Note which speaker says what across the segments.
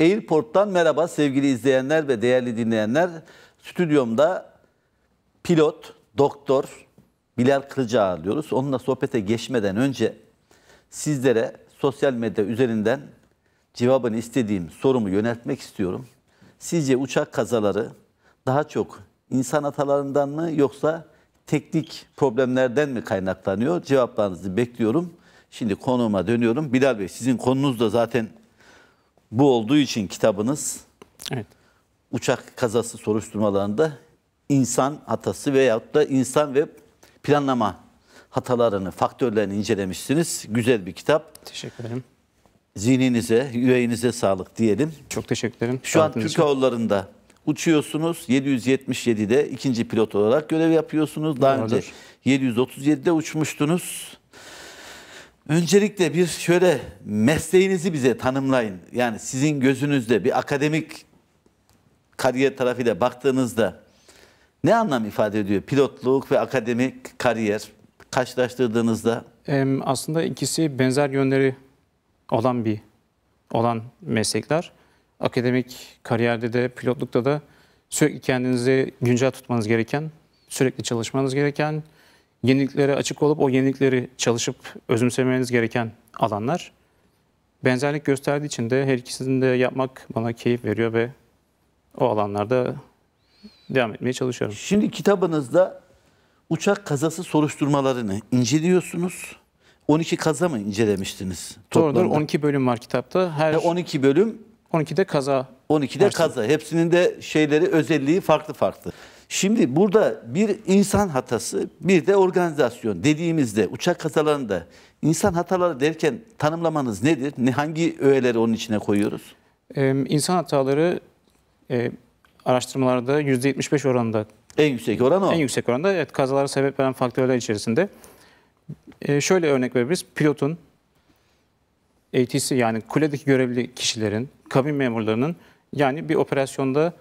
Speaker 1: Airport'tan merhaba sevgili izleyenler ve değerli dinleyenler. Stüdyomda pilot, doktor Bilal Kırca ağırlıyoruz. Onunla sohbete geçmeden önce sizlere sosyal medya üzerinden cevabını istediğim sorumu yöneltmek istiyorum. Sizce uçak kazaları daha çok insan hatalarından mı yoksa teknik problemlerden mi kaynaklanıyor? Cevaplarınızı bekliyorum. Şimdi konuğuma dönüyorum. Bilal Bey sizin konunuz da zaten bu olduğu için kitabınız evet. uçak kazası soruşturmalarında insan hatası veyahut da insan ve planlama hatalarını, faktörlerini incelemişsiniz. Güzel bir kitap. Teşekkür ederim. Zihninize, yüreğinize sağlık diyelim. Çok teşekkür ederim. Şu an Türk Havalarında uçuyorsunuz. 777'de ikinci pilot olarak görev yapıyorsunuz. Daha Doğrudur. önce 737'de uçmuştunuz. Öncelikle bir şöyle mesleğinizi bize tanımlayın. Yani sizin gözünüzde bir akademik kariyer tarafıyla baktığınızda ne anlam ifade ediyor pilotluk ve akademik kariyer karşılaştırdığınızda?
Speaker 2: Aslında ikisi benzer yönleri olan bir olan meslekler. Akademik kariyerde de pilotlukta da sürekli kendinizi güncel tutmanız gereken, sürekli çalışmanız gereken, yeniliklere açık olup o yenilikleri çalışıp özümsemeniz gereken alanlar. Benzerlik gösterdiği için de her ikisini de yapmak bana keyif veriyor ve o alanlarda devam etmeye çalışıyorum. Şimdi kitabınızda
Speaker 1: uçak kazası soruşturmalarını inceliyorsunuz. 12 kaza mı incelemiştiniz? Doğrudur. 12 bölüm var kitapta. Her 12 bölüm 12 de kaza. 12 de şey. kaza. Hepsinin de şeyleri özelliği farklı farklı. Şimdi burada bir insan hatası, bir de organizasyon dediğimizde uçak kazalarında insan hataları derken tanımlamanız nedir? Ne hangi öğeleri onun içine koyuyoruz?
Speaker 2: Ee, insan hataları e, araştırmalarda %75 oranında en yüksek oran o. En yüksek oranda evet kazalara sebep veren faktörler içerisinde. Ee, şöyle örnek verebiliriz. Pilotun ATC yani kuledeki görevli kişilerin, kabin memurlarının yani bir operasyonda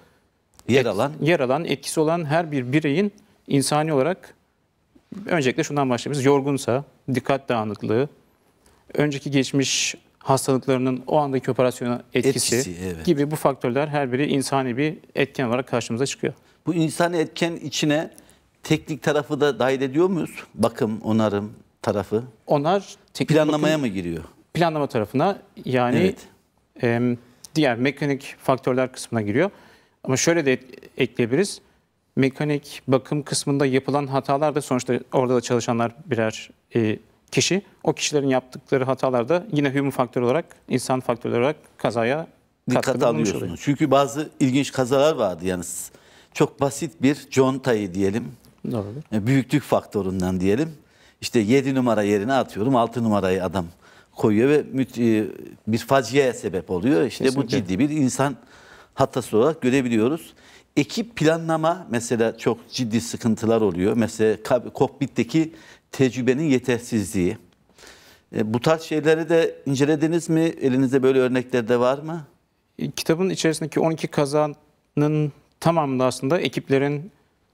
Speaker 2: yer alan yer alan etkisi olan her bir bireyin insani olarak öncelikle şundan başlayabiliriz. Yorgunsa, dikkat dağınıklığı, önceki geçmiş hastalıklarının o andaki operasyona etkisi, etkisi evet. gibi bu faktörler her biri insani bir etken olarak karşımıza çıkıyor. Bu insani etken içine teknik tarafı da dahil ediyor muyuz?
Speaker 1: Bakım, onarım tarafı.
Speaker 2: Onar, teknik planlamaya bakım, mı giriyor? Planlama tarafına yani evet. e, diğer mekanik faktörler kısmına giriyor. Ama şöyle de ekleyebiliriz. Mekanik bakım kısmında yapılan hatalar da sonuçta orada da çalışanlar birer e, kişi. O kişilerin yaptıkları hatalar da yine human faktör olarak, insan faktörü olarak kazaya dikkat alıyorsunuz.
Speaker 1: Çünkü bazı ilginç kazalar vardı yani. Çok basit bir contayı diyelim. Doğrudur. E, büyüklük faktöründen diyelim. İşte 7 numara yerine atıyorum 6 numarayı adam koyuyor ve e, bir faciye sebep oluyor. İşte Kesinlikle. bu ciddi bir insan hatası olarak görebiliyoruz. Ekip planlama mesela çok ciddi sıkıntılar oluyor. Mesela kokpitteki tecrübenin yetersizliği. E, bu tarz
Speaker 2: şeyleri de incelediniz mi? Elinizde böyle örnekler de var mı? E, kitabın içerisindeki 12 kazanın tamamında aslında ekiplerin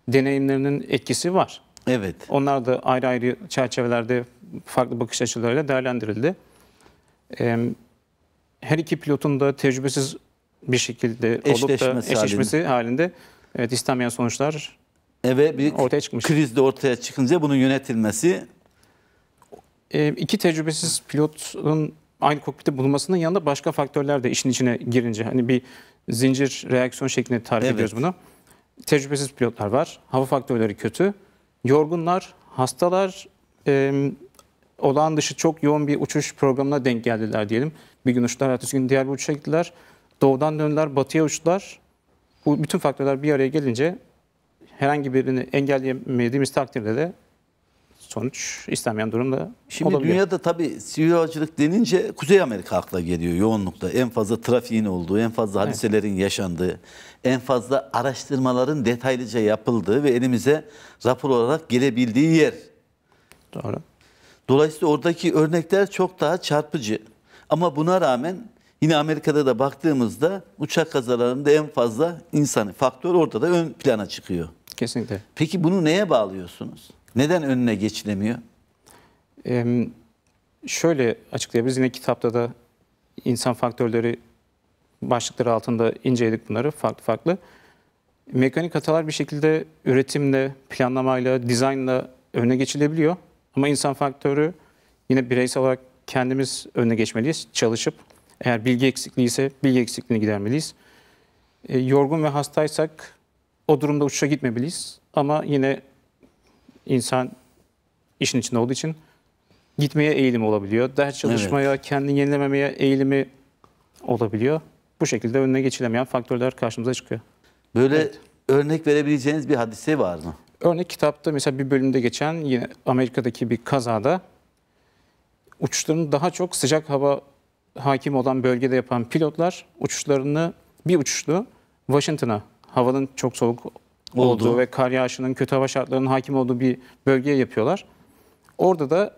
Speaker 2: deneyimlerinin etkisi var. Evet. Onlar da ayrı ayrı çerçevelerde farklı bakış açılarıyla değerlendirildi. Her iki pilotun da tecrübesiz bir şekilde eşleşmesi, da, eşleşmesi halinde, halinde evet, istenmeyen sonuçlar evet, bir ortaya çıkmış. Kriz de ortaya çıkınca bunun yönetilmesi. E, iki tecrübesiz pilotun aynı kokpite bulunmasının yanında başka faktörler de işin içine girince hani bir zincir reaksiyon şeklinde tarif evet. ediyoruz bunu. Tecrübesiz pilotlar var. Hava faktörleri kötü. Yorgunlar, hastalar, e, olağan dışı çok yoğun bir uçuş programına denk geldiler diyelim. Bir gün uçtular, ertesi gün diğer bir uçuşa gittiler. Doğudan döndüler, batıya uçtular. Bu bütün faktörler bir araya gelince herhangi birini engelleyemediğimiz takdirde de sonuç istenmeyen durumda Şimdi olabilir.
Speaker 1: dünyada tabii sivil havacılık denince Kuzey Amerika akla geliyor yoğunlukta. En fazla trafiğin olduğu, en fazla hadiselerin evet. yaşandığı, en fazla araştırmaların detaylıca yapıldığı ve elimize rapor olarak gelebildiği yer. Doğru. Dolayısıyla oradaki örnekler çok daha çarpıcı. Ama buna rağmen Yine Amerika'da da baktığımızda uçak kazalarında en fazla insani faktör orada da ön plana çıkıyor. Kesinlikle. Peki bunu neye
Speaker 2: bağlıyorsunuz?
Speaker 1: Neden önüne geçilemiyor?
Speaker 2: Ee, şöyle açıklayabiliriz. Yine kitapta da insan faktörleri başlıkları altında inceledik bunları farklı farklı. Mekanik hatalar bir şekilde üretimle, planlamayla, dizaynla önüne geçilebiliyor. Ama insan faktörü yine bireysel olarak kendimiz önüne geçmeliyiz. Çalışıp eğer bilgi eksikliği ise bilgi eksikliğini gidermeliyiz. E, yorgun ve hastaysak o durumda uçuşa gitmemeliyiz. Ama yine insan işin içinde olduğu için gitmeye eğilimi olabiliyor. Ders çalışmaya, evet. kendini yenilememeye eğilimi olabiliyor. Bu şekilde önüne geçilemeyen faktörler karşımıza çıkıyor. Böyle evet. örnek verebileceğiniz bir hadise var mı? Örnek kitapta mesela bir bölümde geçen yine Amerika'daki bir kazada uçuşların daha çok sıcak hava hakim olan bölgede yapan pilotlar uçuşlarını bir uçuşlu Washington'a havanın çok soğuk olduğu Oldu. ve kar yağışının kötü hava şartlarının hakim olduğu bir bölgeye yapıyorlar. Orada da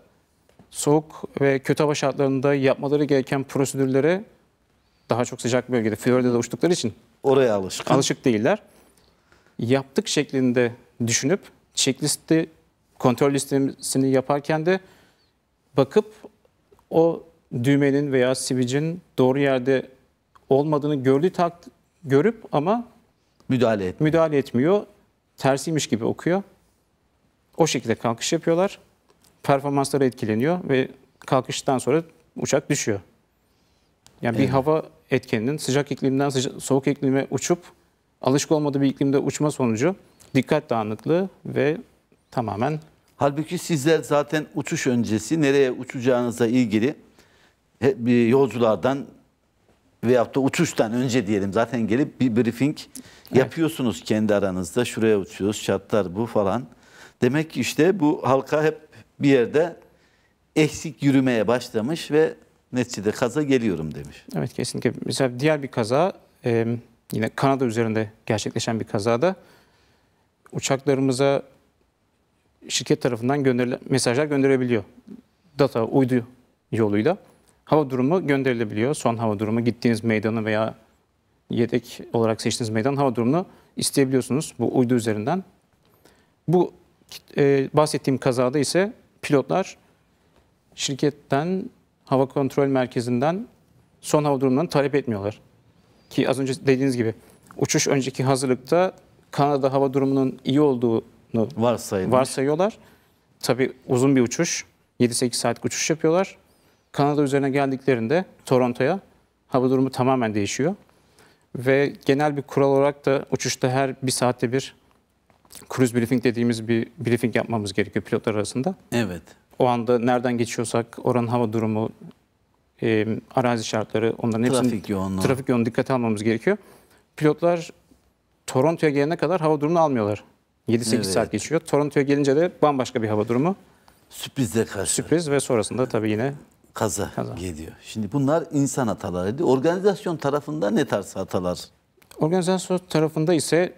Speaker 2: soğuk ve kötü hava şartlarında yapmaları gereken prosedürlere daha çok sıcak bölgede Florida'da uçtukları için oraya alışık. Alışık değiller. Yaptık şeklinde düşünüp checklisti kontrol listesini yaparken de bakıp o düğmenin veya sivicin doğru yerde olmadığını gördüğü tak görüp ama müdahale etmiyor. müdahale etmiyor. Tersiymiş gibi okuyor. O şekilde kalkış yapıyorlar. Performansları etkileniyor ve kalkıştan sonra uçak düşüyor. Yani evet. bir hava etkeninin sıcak iklimden sıca soğuk iklime uçup alışık olmadığı bir iklimde uçma sonucu dikkat dağınıklığı ve tamamen Halbuki sizler zaten uçuş öncesi nereye uçacağınıza ilgili
Speaker 1: bir yolculardan veyahut da uçuştan önce diyelim zaten gelip bir briefing evet. yapıyorsunuz kendi aranızda. Şuraya uçuyoruz, şartlar bu falan. Demek ki işte bu halka hep bir yerde eksik yürümeye başlamış
Speaker 2: ve neticede kaza
Speaker 1: geliyorum demiş.
Speaker 2: Evet kesinlikle. Mesela diğer bir kaza e, yine Kanada üzerinde gerçekleşen bir kazada uçaklarımıza şirket tarafından gönderilen mesajlar gönderebiliyor. Data uydu yoluyla hava durumu gönderilebiliyor. Son hava durumu gittiğiniz meydanı veya yedek olarak seçtiğiniz meydan hava durumunu isteyebiliyorsunuz bu uydu üzerinden. Bu e, bahsettiğim kazada ise pilotlar şirketten, hava kontrol merkezinden son hava durumlarını talep etmiyorlar. Ki az önce dediğiniz gibi uçuş önceki hazırlıkta Kanada hava durumunun iyi olduğunu varsayıyorlar. Tabii uzun bir uçuş. 7-8 saatlik uçuş yapıyorlar. Kanada üzerine geldiklerinde Toronto'ya hava durumu tamamen değişiyor. Ve genel bir kural olarak da uçuşta her bir saatte bir cruise briefing dediğimiz bir briefing yapmamız gerekiyor pilotlar arasında. Evet. O anda nereden geçiyorsak oranın hava durumu, e, arazi şartları onların trafik hepsini... yoğunluğu. Trafik yoğunluğu dikkate almamız gerekiyor. Pilotlar Toronto'ya gelene kadar hava durumunu almıyorlar. 7-8 evet. saat geçiyor. Toronto'ya gelince de bambaşka bir hava durumu. Sürprizle karşı. Sürpriz ve sonrasında tabii yine kaza, kaza geliyor.
Speaker 1: Şimdi bunlar insan hatalarıydı. Organizasyon tarafında ne tarz hatalar?
Speaker 2: Organizasyon tarafında ise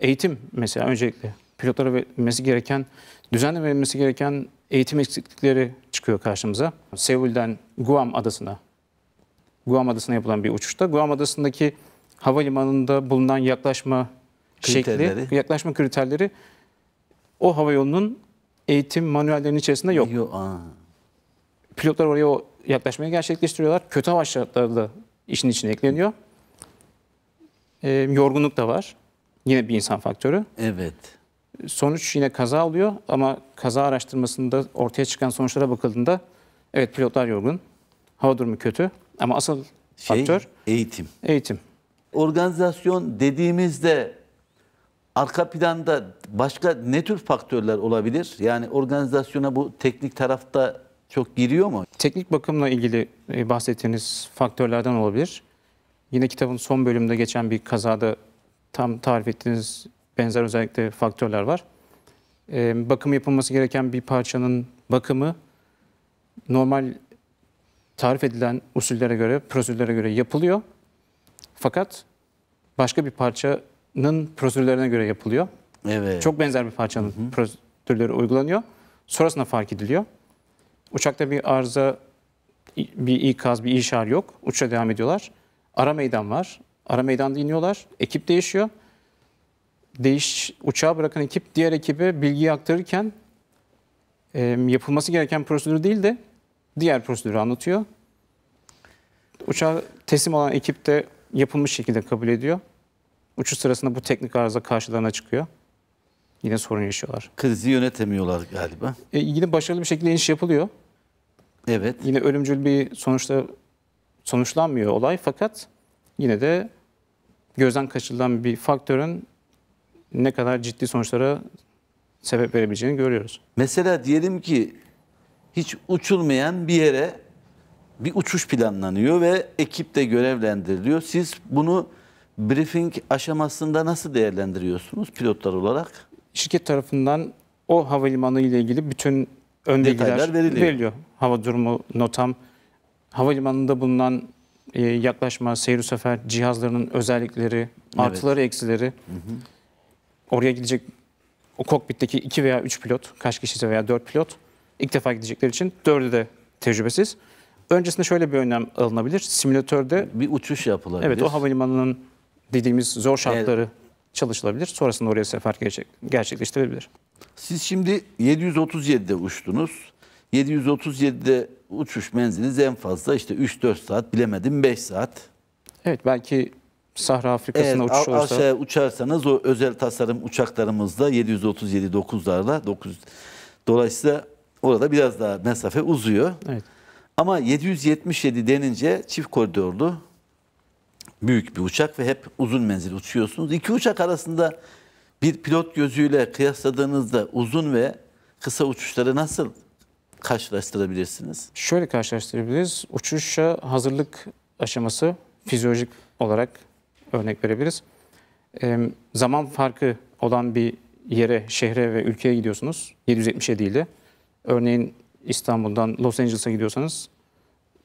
Speaker 2: eğitim mesela öncelikle pilotlara verilmesi gereken, düzenle verilmesi gereken eğitim eksiklikleri çıkıyor karşımıza. Seul'den Guam adasına, Guam adasına yapılan bir uçuşta Guam adasındaki havalimanında bulunan yaklaşma
Speaker 1: kriterleri. şekli,
Speaker 2: yaklaşma kriterleri o hava yolunun eğitim manuellerinin içerisinde yok. Yok. Aa pilotlar oraya o yaklaşmayı gerçekleştiriyorlar. Kötü hava şartları da işin içine ekleniyor. E, yorgunluk da var. Yine bir insan faktörü. Evet. Sonuç yine kaza oluyor ama kaza araştırmasında ortaya çıkan sonuçlara bakıldığında evet pilotlar yorgun, hava durumu kötü ama asıl şey, faktör eğitim. Eğitim.
Speaker 1: Organizasyon dediğimizde arka planda başka ne tür
Speaker 2: faktörler olabilir? Yani organizasyona bu teknik tarafta çok giriyor mu? Teknik bakımla ilgili e, bahsettiğiniz faktörlerden olabilir. Yine kitabın son bölümünde geçen bir kazada tam tarif ettiğiniz benzer özellikle faktörler var. Ee, bakım yapılması gereken bir parçanın bakımı normal tarif edilen usullere göre, prosedürlere göre yapılıyor. Fakat başka bir parçanın prosedürlerine göre yapılıyor. Evet. Çok benzer bir parçanın hı prosedürleri uygulanıyor. Sonrasında fark ediliyor. Uçakta bir arıza, bir ikaz, bir işar yok. Uçuşa devam ediyorlar. Ara meydan var. Ara meydan iniyorlar. Ekip değişiyor. Değiş, uçağı bırakan ekip diğer ekibe bilgiyi aktarırken e, yapılması gereken prosedürü değil de diğer prosedürü anlatıyor. Uçağı teslim olan ekip de yapılmış şekilde kabul ediyor. Uçuş sırasında bu teknik arıza karşılarına çıkıyor. Yine sorun yaşıyorlar. Krizi yönetemiyorlar galiba. E, yine başarılı bir şekilde iniş yapılıyor. Evet. Yine ölümcül bir sonuçta sonuçlanmıyor olay fakat yine de gözden kaçırılan bir faktörün ne kadar ciddi sonuçlara sebep verebileceğini görüyoruz. Mesela diyelim ki hiç uçulmayan bir yere
Speaker 1: bir uçuş planlanıyor ve ekip de görevlendiriliyor. Siz bunu briefing aşamasında nasıl değerlendiriyorsunuz pilotlar olarak? Şirket tarafından
Speaker 2: o havalimanı ile ilgili bütün ön bilgiler veriliyor. veriliyor. Hava durumu notam, havalimanında bulunan e, yaklaşma, seyir sefer cihazlarının özellikleri, artıları, evet. eksileri. Hı hı. Oraya gidecek o kokpitteki 2 veya 3 pilot, kaç kişiyse veya 4 pilot ilk defa gidecekler için dördü de tecrübesiz. Öncesinde şöyle bir önlem alınabilir. Simülatörde bir uçuş yapılabilir. Evet o havalimanının dediğimiz zor şartları evet. çalışılabilir. Sonrasında oraya sefer gerçek, gerçekleştirebilir. Siz şimdi 737'de uçtunuz. 737'de uçuş
Speaker 1: menziliniz en fazla işte 3-4 saat bilemedim 5 saat. Evet belki Sahra
Speaker 2: Afrikası'na uçuş olsa. Aşağıya
Speaker 1: uçarsanız o özel tasarım uçaklarımızda 737-9'larla 9 dolayısıyla orada biraz daha mesafe uzuyor. Evet. Ama 777 denince çift koridorlu büyük bir uçak ve hep uzun menzil uçuyorsunuz. İki uçak arasında bir pilot gözüyle kıyasladığınızda
Speaker 2: uzun ve kısa uçuşları nasıl karşılaştırabilirsiniz? Şöyle karşılaştırabiliriz. Uçuşa hazırlık aşaması fizyolojik olarak örnek verebiliriz. E, zaman farkı olan bir yere, şehre ve ülkeye gidiyorsunuz. 770'e değil de Örneğin İstanbul'dan Los Angeles'a gidiyorsanız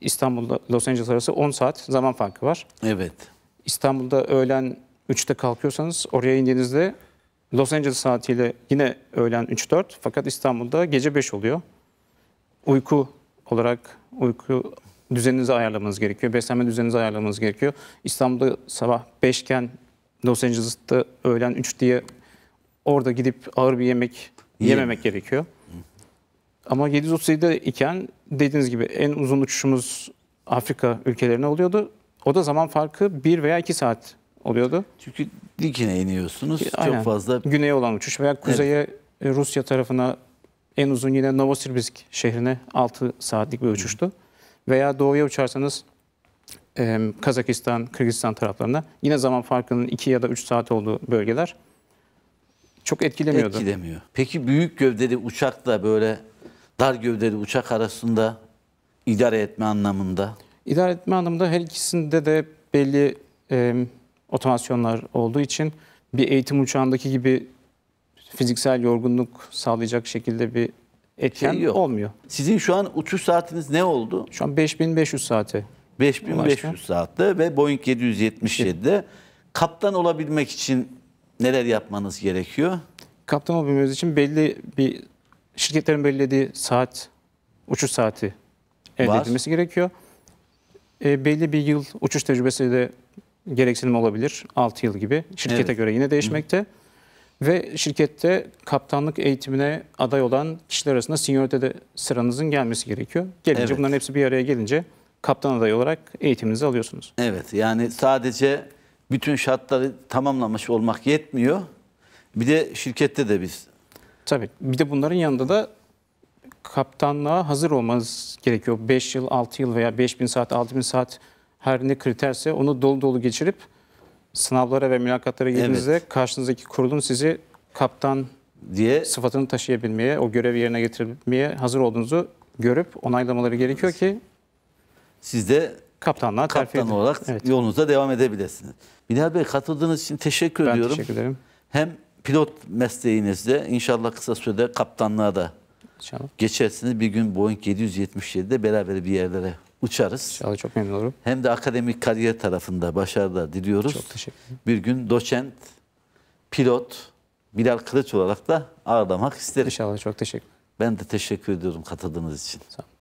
Speaker 2: İstanbul'da Los Angeles arası 10 saat zaman farkı var. Evet. İstanbul'da öğlen 3'te kalkıyorsanız oraya indiğinizde Los Angeles saatiyle yine öğlen 3-4 fakat İstanbul'da gece 5 oluyor. Uyku olarak uyku düzeninizi ayarlamanız gerekiyor. Beslenme düzeninizi ayarlamanız gerekiyor. İstanbul'da sabah 5 iken Los Angeles'ta öğlen 3 diye orada gidip ağır bir yemek yememek gerekiyor. Ama 737'de iken dediğiniz gibi en uzun uçuşumuz Afrika ülkelerine oluyordu. O da zaman farkı 1 veya 2 saat oluyordu. Çünkü dikine iniyorsunuz. Aynen. Çok fazla. Güneye olan uçuş veya kuzeye evet. Rusya tarafına en uzun yine Novosibirsk şehrine 6 saatlik bir uçuştu. Hı. Veya doğuya uçarsanız e, Kazakistan, Kırgızistan taraflarına yine zaman farkının 2 ya da 3 saat olduğu bölgeler çok etkilemiyordu. Etkilemiyor.
Speaker 1: Peki büyük gövdeli uçakla böyle dar gövdeli uçak arasında idare etme anlamında?
Speaker 2: İdare etme anlamında her ikisinde de belli e, otomasyonlar olduğu için bir eğitim uçağındaki gibi fiziksel yorgunluk sağlayacak şekilde bir etken şey yok. olmuyor.
Speaker 1: Sizin şu an uçuş saatiniz ne oldu?
Speaker 2: Şu an 5500 saate.
Speaker 1: 5500 ulaştı. saatte ve Boeing 777'de
Speaker 2: kaptan olabilmek için neler yapmanız gerekiyor? Kaptan olabilmemiz için belli bir şirketlerin belirlediği saat uçuş saati elde Var. edilmesi gerekiyor. E, belli bir yıl uçuş tecrübesi de gereksinim olabilir 6 yıl gibi. Şirkete evet. göre yine değişmekte. Hı. Ve şirkette kaptanlık eğitimine aday olan kişiler arasında de sıranızın gelmesi gerekiyor. Gelince evet. bunların hepsi bir araya gelince kaptan adayı olarak eğitiminizi alıyorsunuz. Evet yani sadece bütün şartları tamamlamış olmak yetmiyor. Bir de şirkette de biz. Tabii bir de bunların yanında da kaptanlığa hazır olmanız gerekiyor. 5 yıl, 6 yıl veya 5000 saat, 6000 saat her ne kriterse onu dolu dolu geçirip sınavlara ve mülakatlara girdiğinizde evet. karşınızdaki kurulun sizi kaptan diye sıfatını taşıyabilmeye, o görevi yerine getirmeye hazır olduğunuzu görüp onaylamaları gerekiyor ki siz de kaptanlığa kaptan terfi olarak evet. yolunuza devam edebilirsiniz. Bilal
Speaker 1: Bey katıldığınız için teşekkür ben ediyorum. teşekkür ederim. Hem pilot mesleğinizde inşallah kısa sürede kaptanlığa da inşallah. geçersiniz. Bir gün Boeing 777'de beraber bir yerlere uçarız. İnşallah çok memnun olurum. Hem de akademik kariyer tarafında başarılar diliyoruz. Çok teşekkür ederim. Bir gün doçent, pilot, Bilal Kılıç olarak da ağırlamak isterim. İnşallah çok teşekkür ederim. Ben de teşekkür ediyorum katıldığınız için. Sağ olun.